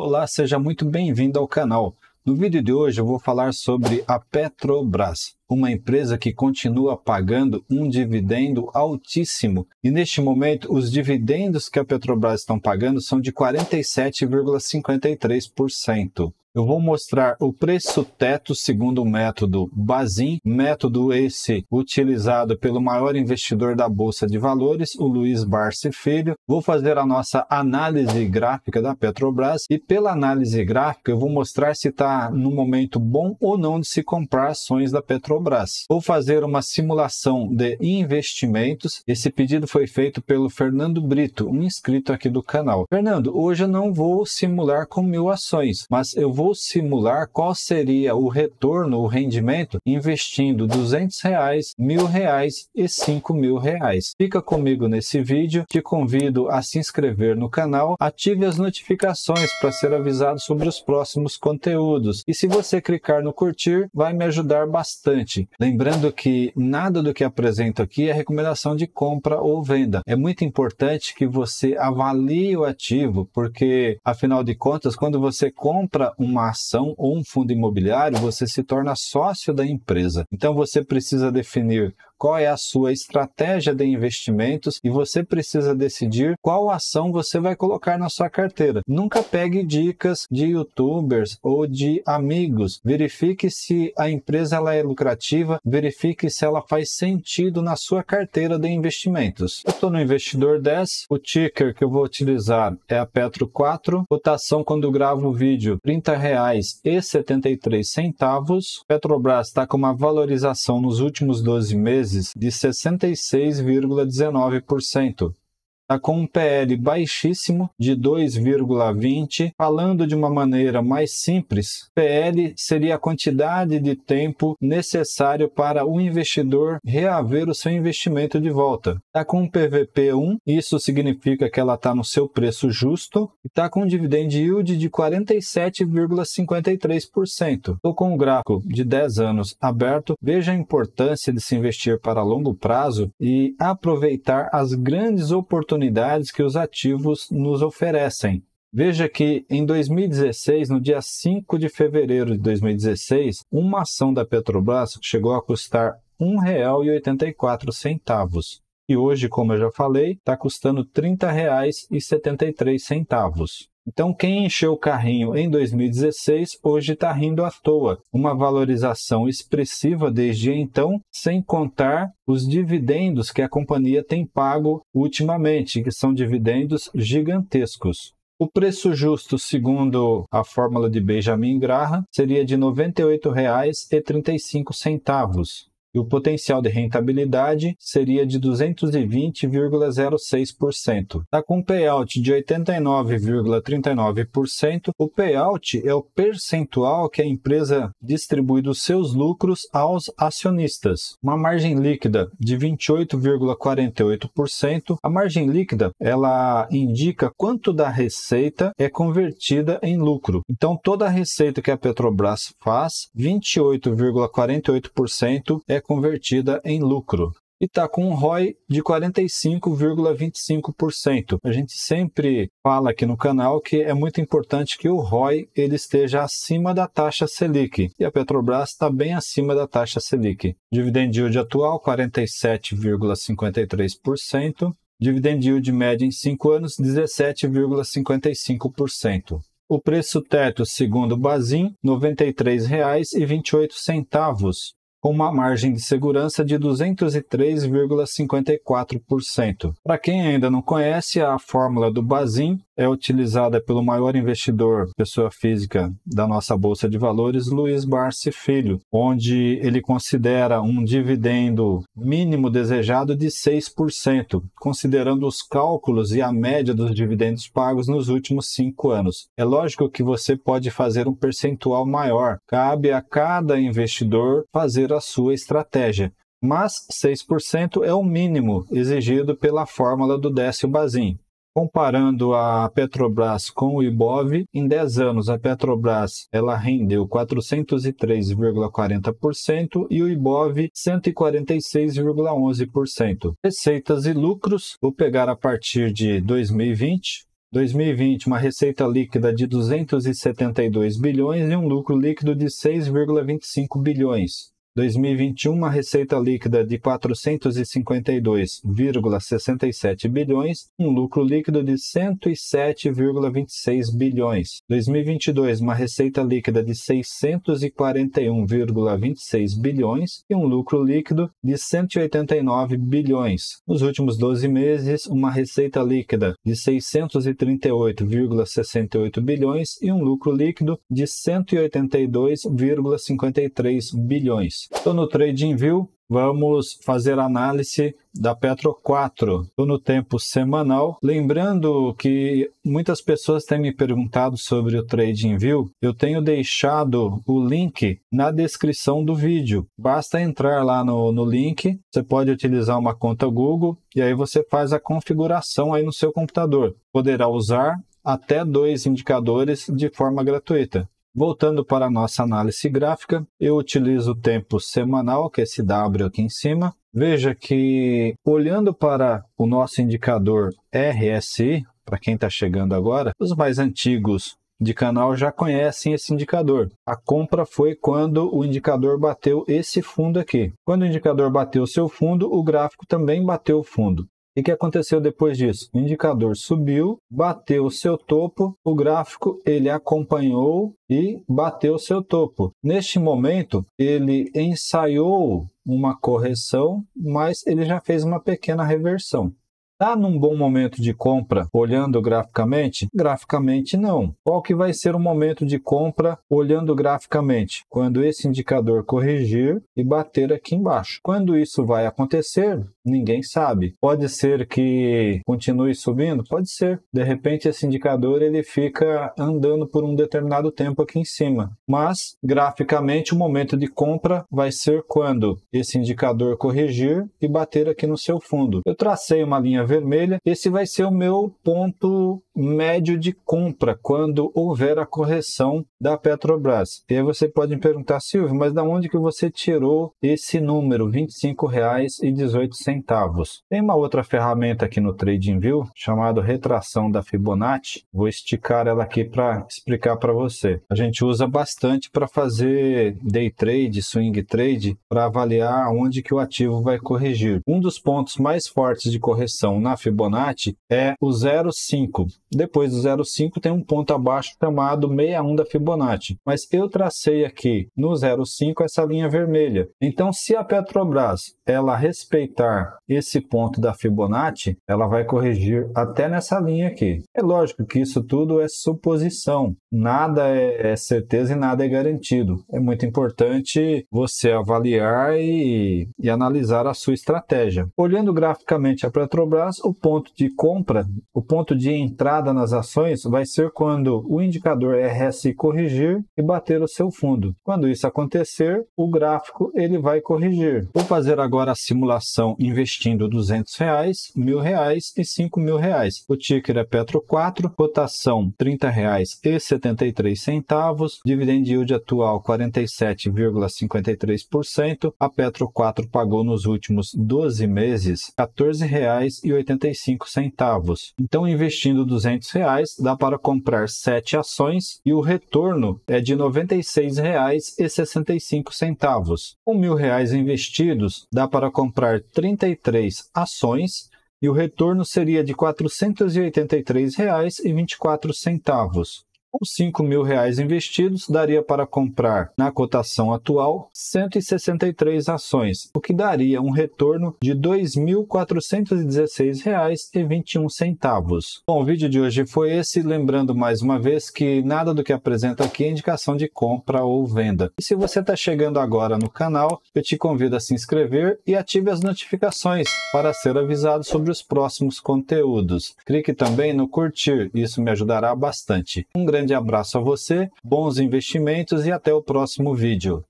Olá, seja muito bem-vindo ao canal. No vídeo de hoje eu vou falar sobre a Petrobras, uma empresa que continua pagando um dividendo altíssimo. E neste momento, os dividendos que a Petrobras estão pagando são de 47,53%. Eu vou mostrar o preço teto segundo o método Bazin, método esse utilizado pelo maior investidor da Bolsa de Valores, o Luiz Barce Filho. Vou fazer a nossa análise gráfica da Petrobras e pela análise gráfica eu vou mostrar se está no momento bom ou não de se comprar ações da Petrobras. Vou fazer uma simulação de investimentos. Esse pedido foi feito pelo Fernando Brito, um inscrito aqui do canal. Fernando, hoje eu não vou simular com mil ações, mas eu vou simular qual seria o retorno, o rendimento, investindo 200 reais, mil reais e 5 mil reais. Fica comigo nesse vídeo, te convido a se inscrever no canal, ative as notificações para ser avisado sobre os próximos conteúdos e se você clicar no curtir vai me ajudar bastante. Lembrando que nada do que apresento aqui é recomendação de compra ou venda. É muito importante que você avalie o ativo porque afinal de contas quando você compra um uma ação ou um fundo imobiliário, você se torna sócio da empresa. Então você precisa definir qual é a sua estratégia de investimentos e você precisa decidir qual ação você vai colocar na sua carteira. Nunca pegue dicas de youtubers ou de amigos. Verifique se a empresa ela é lucrativa, verifique se ela faz sentido na sua carteira de investimentos. Eu estou no investidor 10, o ticker que eu vou utilizar é a Petro 4, cotação quando gravo o vídeo R$ 30,73. Petrobras está com uma valorização nos últimos 12 meses meses de 66,19% está com um PL baixíssimo de 2,20. Falando de uma maneira mais simples, PL seria a quantidade de tempo necessário para o investidor reaver o seu investimento de volta. Está com um PVP 1, isso significa que ela está no seu preço justo e está com um dividend yield de 47,53%. Estou com o um gráfico de 10 anos aberto, veja a importância de se investir para longo prazo e aproveitar as grandes oportunidades oportunidades que os ativos nos oferecem. Veja que em 2016, no dia 5 de fevereiro de 2016, uma ação da Petrobras chegou a custar R$ 1,84. E hoje, como eu já falei, está custando R$ 30,73. Então, quem encheu o carrinho em 2016 hoje está rindo à toa. Uma valorização expressiva desde então, sem contar os dividendos que a companhia tem pago ultimamente, que são dividendos gigantescos. O preço justo, segundo a fórmula de Benjamin Graham, seria de R$ 98,35 e o potencial de rentabilidade seria de 220,06%. Tá com um payout de 89,39%. O payout é o percentual que a empresa distribui dos seus lucros aos acionistas. Uma margem líquida de 28,48%. A margem líquida, ela indica quanto da receita é convertida em lucro. Então toda a receita que a Petrobras faz, 28,48% é convertida em lucro e está com um ROI de 45,25%. A gente sempre fala aqui no canal que é muito importante que o ROI ele esteja acima da taxa Selic e a Petrobras está bem acima da taxa Selic. Dividend yield atual 47,53%. Dividend yield média em 5 anos 17,55%. O preço teto, segundo o Bazin, R$ 93,28 com uma margem de segurança de 203,54%. Para quem ainda não conhece, a fórmula do Bazin é utilizada pelo maior investidor, pessoa física da nossa bolsa de valores, Luiz Barsi Filho, onde ele considera um dividendo mínimo desejado de 6%, considerando os cálculos e a média dos dividendos pagos nos últimos cinco anos. É lógico que você pode fazer um percentual maior, cabe a cada investidor fazer a da sua estratégia, mas 6% é o mínimo exigido pela fórmula do Décio Bazin. Comparando a Petrobras com o Ibov, em 10 anos a Petrobras ela rendeu 403,40% e o Ibov 146,11%. Receitas e lucros, vou pegar a partir de 2020. 2020, uma receita líquida de 272 bilhões e um lucro líquido de 6,25 bilhões. 2021, uma receita líquida de 452,67 bilhões, um lucro líquido de 107,26 bilhões. 2022, uma receita líquida de 641,26 bilhões e um lucro líquido de 189 bilhões. Nos últimos 12 meses, uma receita líquida de 638,68 bilhões e um lucro líquido de 182,53 bilhões. Estou no TradingView, vamos fazer análise da Petro 4. Estou no tempo semanal. Lembrando que muitas pessoas têm me perguntado sobre o TradingView. Eu tenho deixado o link na descrição do vídeo. Basta entrar lá no, no link. Você pode utilizar uma conta Google e aí você faz a configuração aí no seu computador. Poderá usar até dois indicadores de forma gratuita. Voltando para a nossa análise gráfica, eu utilizo o tempo semanal, que é esse W aqui em cima. Veja que, olhando para o nosso indicador RSI, para quem está chegando agora, os mais antigos de canal já conhecem esse indicador. A compra foi quando o indicador bateu esse fundo aqui. Quando o indicador bateu seu fundo, o gráfico também bateu o fundo. E o que aconteceu depois disso? O indicador subiu, bateu o seu topo, o gráfico ele acompanhou e bateu o seu topo. Neste momento, ele ensaiou uma correção, mas ele já fez uma pequena reversão. Está num bom momento de compra olhando graficamente? Graficamente não. Qual que vai ser o momento de compra olhando graficamente? Quando esse indicador corrigir e bater aqui embaixo. Quando isso vai acontecer, Ninguém sabe. Pode ser que continue subindo? Pode ser. De repente esse indicador ele fica andando por um determinado tempo aqui em cima. Mas graficamente o momento de compra vai ser quando esse indicador corrigir e bater aqui no seu fundo. Eu tracei uma linha vermelha, esse vai ser o meu ponto médio de compra quando houver a correção da Petrobras. E aí você pode me perguntar, Silvio, mas da onde que você tirou esse número, R$ 25,18? centavos. Tem uma outra ferramenta aqui no TradingView chamada retração da Fibonacci. Vou esticar ela aqui para explicar para você. A gente usa bastante para fazer day trade, swing trade, para avaliar onde que o ativo vai corrigir. Um dos pontos mais fortes de correção na Fibonacci é o 0,5. Depois do 0,5 tem um ponto abaixo chamado 61 da Fibonacci. Mas eu tracei aqui no 0,5 essa linha vermelha. Então, se a Petrobras ela respeitar esse ponto da Fibonacci, ela vai corrigir até nessa linha aqui. É lógico que isso tudo é suposição, nada é, é, certeza e nada é garantido. É muito importante você avaliar e, e analisar a sua estratégia. Olhando graficamente a Petrobras, o ponto de compra, o ponto de entrada nas ações vai ser quando o indicador RSI corrigir e bater o seu fundo. Quando isso acontecer, o gráfico ele vai corrigir. Vou fazer agora agora a simulação investindo 200 reais, mil reais e 5 mil reais. O ticker é Petro 4, cotação R$ 30,73, dividend yield atual 47,53%. A Petro 4 pagou nos últimos 12 meses R$ 14,85. Então, investindo R$ 200 reais, dá para comprar 7 ações e o retorno é de R$ 96,65. Com R$ 1.000 investidos, dá para comprar 33 ações e o retorno seria de R$ 483,24. Os 5 mil reais investidos daria para comprar, na cotação atual, 163 ações, o que daria um retorno de R$ 2.416,21. Bom, o vídeo de hoje foi esse, lembrando mais uma vez que nada do que apresento aqui é indicação de compra ou venda. E se você está chegando agora no canal, eu te convido a se inscrever e ative as notificações para ser avisado sobre os próximos conteúdos. Clique também no curtir, isso me ajudará bastante. Um grande grande abraço a você, bons investimentos e até o próximo vídeo.